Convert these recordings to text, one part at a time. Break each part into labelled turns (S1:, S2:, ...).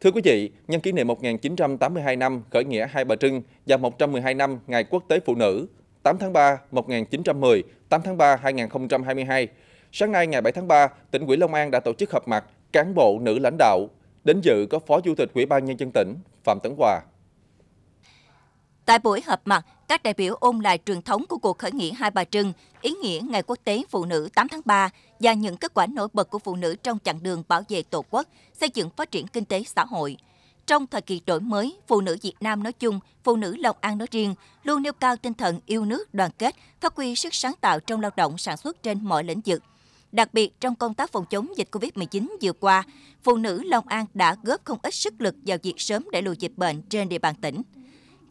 S1: Thưa quý vị, nhân kỷ niệm 1982 năm khởi nghĩa Hai Bà Trưng và 112 năm Ngày Quốc tế Phụ nữ, 8 tháng 3 1910, 8 tháng 3 2022, sáng nay ngày 7 tháng 3, tỉnh ủy Long An đã tổ chức họp mặt cán bộ nữ lãnh đạo. Đến dự có Phó Chủ tịch Ủy ban Nhân dân tỉnh Phạm Tấn Hòa.
S2: Tại buổi họp mặt, các đại biểu ôn lại truyền thống của cuộc khởi nghĩa Hai Bà Trưng, ý nghĩa Ngày Quốc tế Phụ nữ 8 tháng 3 và những kết quả nổi bật của phụ nữ trong chặng đường bảo vệ Tổ quốc, xây dựng phát triển kinh tế xã hội. Trong thời kỳ đổi mới, phụ nữ Việt Nam nói chung, phụ nữ Long An nói riêng luôn nêu cao tinh thần yêu nước, đoàn kết, phát huy sức sáng tạo trong lao động sản xuất trên mọi lĩnh vực. Đặc biệt trong công tác phòng chống dịch Covid-19 vừa qua, phụ nữ Long An đã góp không ít sức lực vào việc sớm đẩy lùi dịch bệnh trên địa bàn tỉnh.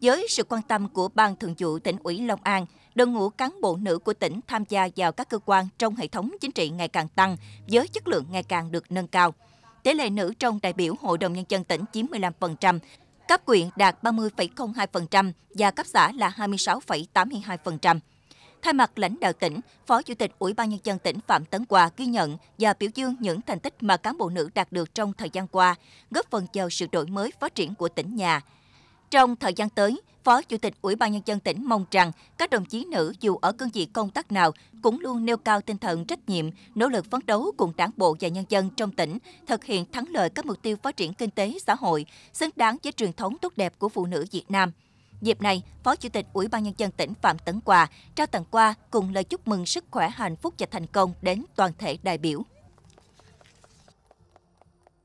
S2: Với sự quan tâm của Ban Thường vụ tỉnh ủy Long An, đội ngũ cán bộ nữ của tỉnh tham gia vào các cơ quan trong hệ thống chính trị ngày càng tăng, với chất lượng ngày càng được nâng cao. Tỷ lệ nữ trong đại biểu Hội đồng Nhân dân tỉnh chiếm 15%, cấp quyện đạt 30,02% và cấp xã là 26,82%. Thay mặt lãnh đạo tỉnh, Phó Chủ tịch Ủy ban Nhân dân tỉnh Phạm Tấn Hòa ghi nhận và biểu dương những thành tích mà cán bộ nữ đạt được trong thời gian qua, góp phần vào sự đổi mới phát triển của tỉnh nhà. Trong thời gian tới, Phó Chủ tịch Ủy ban Nhân dân tỉnh mong rằng các đồng chí nữ dù ở cương vị công tác nào cũng luôn nêu cao tinh thần trách nhiệm, nỗ lực phấn đấu cùng đảng bộ và nhân dân trong tỉnh thực hiện thắng lợi các mục tiêu phát triển kinh tế xã hội, xứng đáng với truyền thống tốt đẹp của phụ nữ Việt Nam. Dịp này, Phó Chủ tịch Ủy ban Nhân dân tỉnh Phạm Tấn Quà trao tặng quà cùng lời chúc mừng sức khỏe, hạnh phúc và thành công đến toàn thể đại biểu.